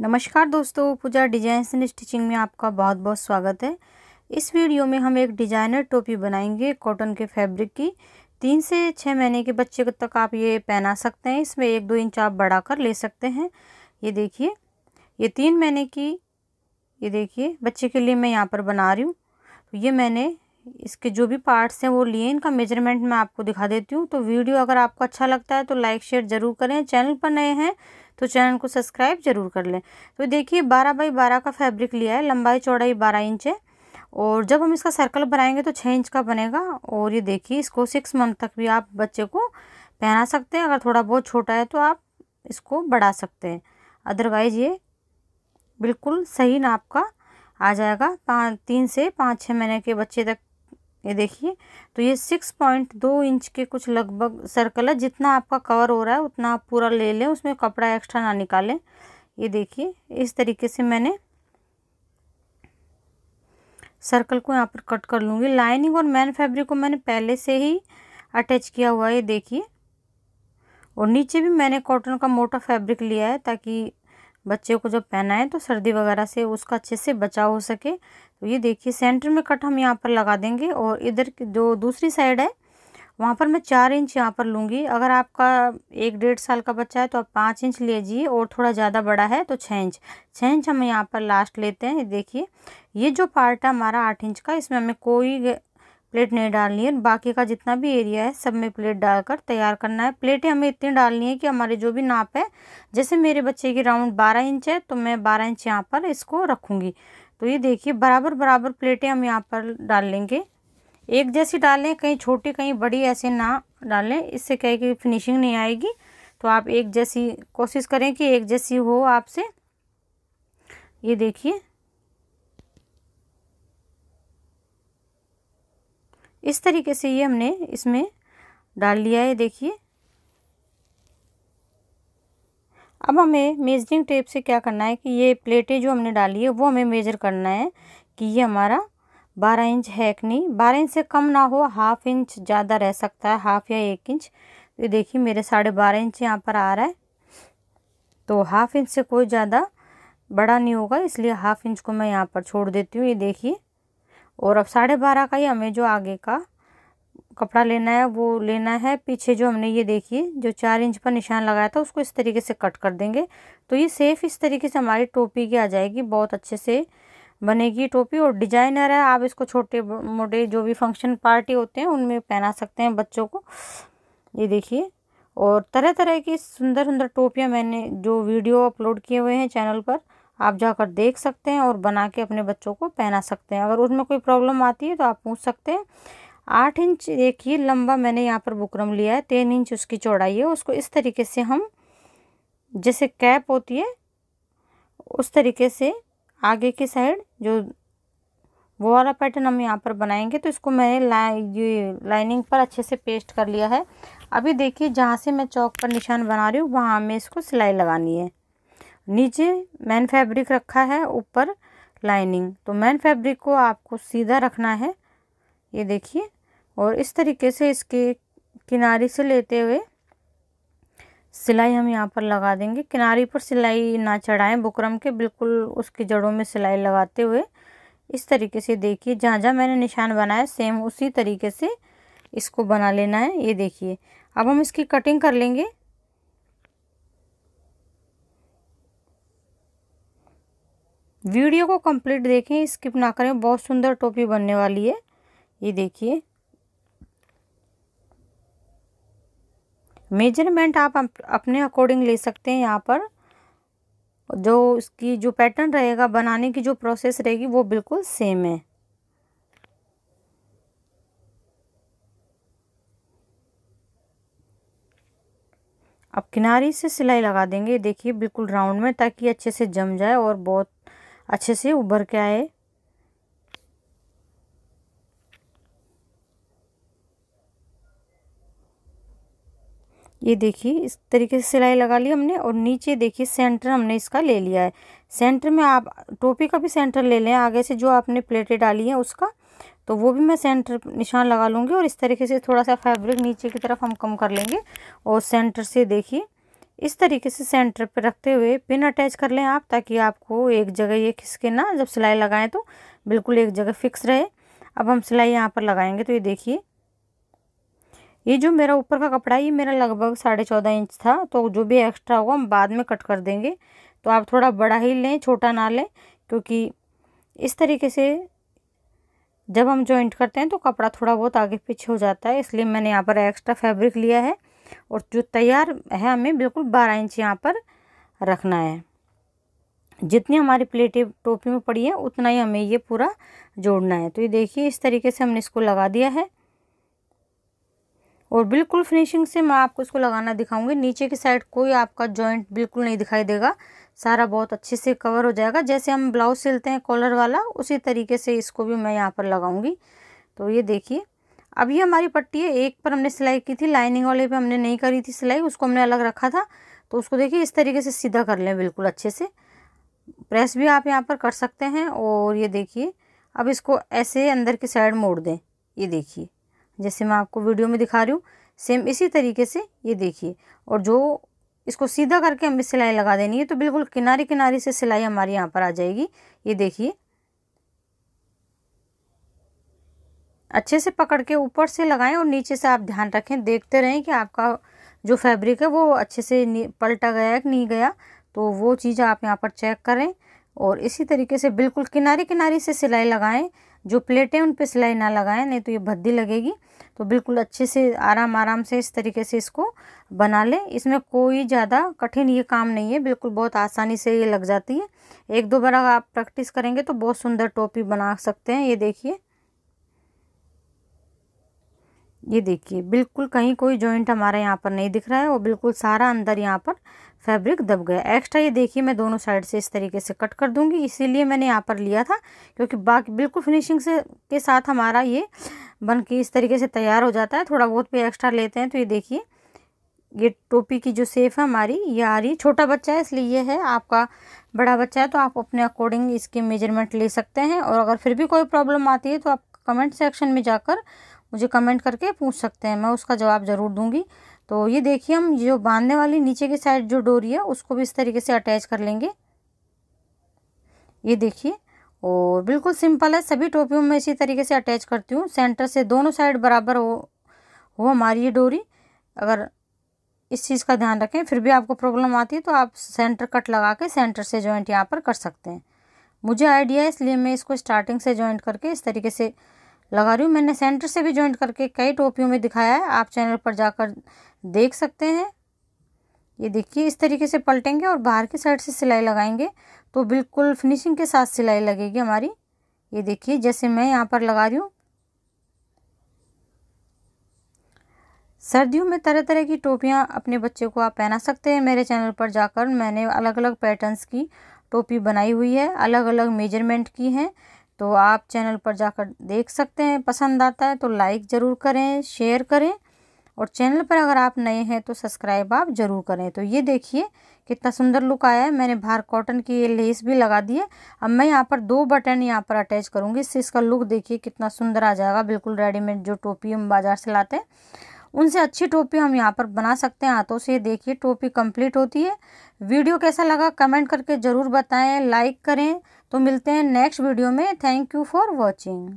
नमस्कार दोस्तों पूजा designs and stitching में आपका बहुत बहुत स्वागत है इस वीडियो में हम एक डिजाइनर टोपी बनाएंगे कॉटन के फैब्रिक की तीन से छः महीने के बच्चे तक आप ये पहना सकते हैं इसमें एक दो इंच आप बढ़ा कर ले सकते हैं ये देखिए ये तीन महीने की ये देखिए बच्चे के लिए मैं यहाँ पर बना रही हूँ तो ये मैंने इसके जो भी पार्ट्स हैं वो लिए इनका मेजरमेंट मैं आपको दिखा देती हूँ तो वीडियो अगर आपको अच्छा लगता है तो लाइक शेयर ज़रूर करें चैनल पर नए हैं तो चैनल को सब्सक्राइब जरूर कर लें तो देखिए बारह बाई बारह का फैब्रिक लिया है लंबाई चौड़ाई बारह इंच है और जब हम इसका सर्कल बनाएंगे तो छः इंच का बनेगा और ये देखिए इसको सिक्स मंथ तक भी आप बच्चे को पहना सकते हैं अगर थोड़ा बहुत छोटा है तो आप इसको बढ़ा सकते हैं अदरवाइज़ ये बिल्कुल सही नाप का आ जाएगा पाँच तीन से पाँच छः महीने के बच्चे तक ये देखिए तो ये सिक्स पॉइंट दो इंच के कुछ लगभग सर्कल है जितना आपका कवर हो रहा है उतना आप पूरा ले लें उसमें कपड़ा एक्स्ट्रा ना निकालें ये देखिए इस तरीके से मैंने सर्कल को यहाँ पर कट कर लूँगी लाइनिंग और मैन फैब्रिक को मैंने पहले से ही अटैच किया हुआ है ये देखिए और नीचे भी मैंने कॉटन का मोटा फैब्रिक लिया है ताकि बच्चे को जब पहनाएं तो सर्दी वगैरह से उसका अच्छे से बचाव हो सके तो ये देखिए सेंटर में कट हम यहाँ पर लगा देंगे और इधर जो दूसरी साइड है वहाँ पर मैं चार इंच यहाँ पर लूँगी अगर आपका एक डेढ़ साल का बच्चा है तो आप पाँच इंच लीजिए और थोड़ा ज़्यादा बड़ा है तो छः इंच छः इंच हम यहाँ पर लास्ट लेते हैं देखिए ये जो पार्ट है हमारा आठ इंच का इसमें हमें कोई प्लेट नहीं डालनी है बाकी का जितना भी एरिया है सब में प्लेट डालकर तैयार करना है प्लेटें हमें इतनी डालनी है कि हमारे जो भी नाप है जैसे मेरे बच्चे की राउंड बारह इंच है तो मैं बारह इंच यहाँ पर इसको रखूँगी तो ये देखिए बराबर बराबर प्लेटें हम यहाँ पर डाल लेंगे एक जैसी डालें कहीं छोटी कहीं बड़ी ऐसे ना डालें इससे क्या है कि फिनिशिंग नहीं आएगी तो आप एक जैसी कोशिश करें कि एक जैसी हो आपसे ये देखिए इस तरीके से ये हमने इसमें डाल लिया है देखिए अब हमें मेजरिंग टेप से क्या करना है कि ये प्लेटें जो हमने डाली है वो हमें मेजर करना है कि ये हमारा बारह इंच है कि नहीं बारह इंच से कम ना हो हाफ इंच ज़्यादा रह सकता है हाफ या एक इंच तो देखिए मेरे साढ़े बारह इंच यहाँ पर आ रहा है तो हाफ इंच से कोई ज़्यादा बड़ा नहीं होगा इसलिए हाफ इंच को मैं यहाँ पर छोड़ देती हूँ ये देखिए और अब साढ़े बारह का ही हमें जो आगे का कपड़ा लेना है वो लेना है पीछे जो हमने ये देखिए जो चार इंच पर निशान लगाया था उसको इस तरीके से कट कर देंगे तो ये सेफ इस तरीके से हमारी टोपी की आ जाएगी बहुत अच्छे से बनेगी टोपी और डिजाइनर है आप इसको छोटे मोटे जो भी फंक्शन पार्टी होते हैं उनमें पहना सकते हैं बच्चों को ये देखिए और तरह तरह की सुंदर सुंदर टोपियाँ मैंने जो वीडियो अपलोड किए हुए हैं चैनल पर आप जाकर देख सकते हैं और बना के अपने बच्चों को पहना सकते हैं अगर उसमें कोई प्रॉब्लम आती है तो आप पूछ सकते हैं आठ इंच देखिए लंबा मैंने यहाँ पर बुकरम लिया है तीन इंच उसकी चौड़ाई है उसको इस तरीके से हम जैसे कैप होती है उस तरीके से आगे की साइड जो वो वाला पैटर्न हम यहाँ पर बनाएंगे तो इसको मैंने ला ये लाइनिंग पर अच्छे से पेस्ट कर लिया है अभी देखिए जहाँ से मैं चौक पर निशान बना रही हूँ वहाँ हमें इसको सिलाई लगानी है नीचे मैन फैब्रिक रखा है ऊपर लाइनिंग तो मैन फैब्रिक को आपको सीधा रखना है ये देखिए और इस तरीके से इसके किनारे से लेते हुए सिलाई हम यहाँ पर लगा देंगे किनारे पर सिलाई ना चढ़ाएं बुकरम के बिल्कुल उसकी जड़ों में सिलाई लगाते हुए इस तरीके से देखिए जहाँ जहाँ मैंने निशान बनाया सेम उसी तरीके से इसको बना लेना है ये देखिए अब हम इसकी कटिंग कर लेंगे वीडियो को कंप्लीट देखें स्किप ना करें बहुत सुंदर टोपी बनने वाली है ये देखिए मेजरमेंट आप अपने अकॉर्डिंग ले सकते हैं यहाँ पर जो इसकी जो पैटर्न रहेगा बनाने की जो प्रोसेस रहेगी वो बिल्कुल सेम है अब किनारी से सिलाई लगा देंगे देखिए बिल्कुल राउंड में ताकि अच्छे से जम जाए और बहुत अच्छे से उभर के आए ये देखिए इस तरीके से सिलाई लगा ली हमने और नीचे देखिए सेंटर हमने इसका ले लिया है सेंटर में आप टोपी का भी सेंटर ले लें आगे से जो आपने प्लेटें डाली हैं उसका तो वो भी मैं सेंटर निशान लगा लूँगी और इस तरीके से थोड़ा सा फैब्रिक नीचे की तरफ हम कम कर लेंगे और सेंटर से देखिए इस तरीके से सेंटर पर रखते हुए पिन अटैच कर लें आप ताकि आपको एक जगह ये खिसके ना जब सिलाई लगाएं तो बिल्कुल एक जगह फिक्स रहे अब हम सिलाई यहाँ पर लगाएंगे तो ये देखिए ये जो मेरा ऊपर का कपड़ा है ये मेरा लगभग साढ़े चौदह इंच था तो जो भी एक्स्ट्रा होगा हम बाद में कट कर देंगे तो आप थोड़ा बड़ा ही लें छोटा ना लें क्योंकि इस तरीके से जब हम जॉइंट करते हैं तो कपड़ा थोड़ा बहुत आगे पीछे हो जाता है इसलिए मैंने यहाँ पर एक्स्ट्रा फैब्रिक लिया है और जो तैयार है हमें बिल्कुल बारह इंच यहाँ पर रखना है जितनी हमारी प्लेटें टोपी में पड़ी है उतना ही हमें ये पूरा जोड़ना है तो ये देखिए इस तरीके से हमने इसको लगा दिया है और बिल्कुल फिनिशिंग से मैं आपको इसको लगाना दिखाऊंगी नीचे की साइड कोई आपका जॉइंट बिल्कुल नहीं दिखाई देगा सारा बहुत अच्छे से कवर हो जाएगा जैसे हम ब्लाउज सिलते हैं कॉलर वाला उसी तरीके से इसको भी मैं यहाँ पर लगाऊंगी तो ये देखिए अब ये हमारी पट्टी है एक पर हमने सिलाई की थी लाइनिंग वाले पर हमने नहीं करी थी सिलाई उसको हमने अलग रखा था तो उसको देखिए इस तरीके से सीधा कर लें बिल्कुल अच्छे से प्रेस भी आप यहाँ पर कर सकते हैं और ये देखिए अब इसको ऐसे अंदर की साइड मोड़ दें ये देखिए जैसे मैं आपको वीडियो में दिखा रही हूँ सेम इसी तरीके से ये देखिए और जो इसको सीधा करके हमें सिलाई लगा देनी है तो बिल्कुल किनारे किनारे से सिलाई हमारी यहाँ पर आ जाएगी ये देखिए अच्छे से पकड़ के ऊपर से लगाएं और नीचे से आप ध्यान रखें देखते रहें कि आपका जो फैब्रिक है वो अच्छे से पलटा गया है कि नहीं गया तो वो चीज़ आप यहाँ पर चेक करें और इसी तरीके से बिल्कुल किनारे किनारे से सिलाई लगाएं जो प्लेटें उन पर सिलाई ना लगाएं नहीं तो ये भद्दी लगेगी तो बिल्कुल अच्छे से आराम आराम से इस तरीके से इसको बना लें इसमें कोई ज़्यादा कठिन ये काम नहीं है बिल्कुल बहुत आसानी से ये लग जाती है एक दो बार अगर आप प्रैक्टिस करेंगे तो बहुत सुंदर टोपी बना सकते हैं ये देखिए ये देखिए बिल्कुल कहीं कोई जॉइंट हमारा यहाँ पर नहीं दिख रहा है और बिल्कुल सारा अंदर यहाँ पर फैब्रिक दब गया एक्स्ट्रा ये देखिए मैं दोनों साइड से इस तरीके से कट कर दूंगी इसीलिए मैंने यहाँ पर लिया था क्योंकि बाकी बिल्कुल फिनिशिंग से के साथ हमारा ये बन के इस तरीके से तैयार हो जाता है थोड़ा बहुत भी एक्स्ट्रा लेते हैं तो ये देखिए ये टोपी की जो सेफ है हमारी ये आ रही छोटा बच्चा है इसलिए ये है आपका बड़ा बच्चा है तो आप अपने अकॉर्डिंग इसके मेजरमेंट ले सकते हैं और अगर फिर भी कोई प्रॉब्लम आती है तो आप कमेंट सेक्शन में जाकर मुझे कमेंट करके पूछ सकते हैं मैं उसका जवाब ज़रूर दूँगी तो ये देखिए हम जो बांधने वाली नीचे की साइड जो डोरी है उसको भी इस तरीके से अटैच कर लेंगे ये देखिए और बिल्कुल सिंपल है सभी टोपियों में इसी तरीके से अटैच करती हूँ सेंटर से दोनों साइड बराबर हो हो हमारी ये डोरी अगर इस चीज़ का ध्यान रखें फिर भी आपको प्रॉब्लम आती है तो आप सेंटर कट लगा के सेंटर से जॉइंट यहाँ पर कर सकते हैं मुझे आइडिया है इसलिए मैं इसको स्टार्टिंग से जॉइंट करके इस तरीके से लगा रही हूँ मैंने सेंटर से भी ज्वाइंट करके कई टोपियों में दिखाया है आप चैनल पर जाकर देख सकते हैं ये देखिए इस तरीके से पलटेंगे और बाहर की साइड से सिलाई लगाएंगे तो बिल्कुल फिनिशिंग के साथ सिलाई लगेगी हमारी ये देखिए जैसे मैं यहाँ पर लगा रही हूँ सर्दियों में तरह तरह की टोपियाँ अपने बच्चे को आप पहना सकते हैं मेरे चैनल पर जाकर मैंने अलग अलग पैटर्न्स की टोपी बनाई हुई है अलग अलग मेजरमेंट की हैं तो आप चैनल पर जाकर देख सकते हैं पसंद आता है तो लाइक ज़रूर करें शेयर करें और चैनल पर अगर आप नए हैं तो सब्सक्राइब आप ज़रूर करें तो ये देखिए कितना सुंदर लुक आया है मैंने बाहर कॉटन की ये लेस भी लगा दी है अब मैं यहाँ पर दो बटन यहाँ पर अटैच करूँगी इससे इसका लुक देखिए कितना सुंदर आ जाएगा बिल्कुल रेडीमेड जो टोपी हम बाज़ार से लाते हैं उनसे अच्छी टोपी हम यहाँ पर बना सकते हैं हाथों से देखिए टोपी कम्प्लीट होती है वीडियो कैसा लगा कमेंट करके ज़रूर बताएँ लाइक करें तो मिलते हैं नेक्स्ट वीडियो में थैंक यू फॉर वॉचिंग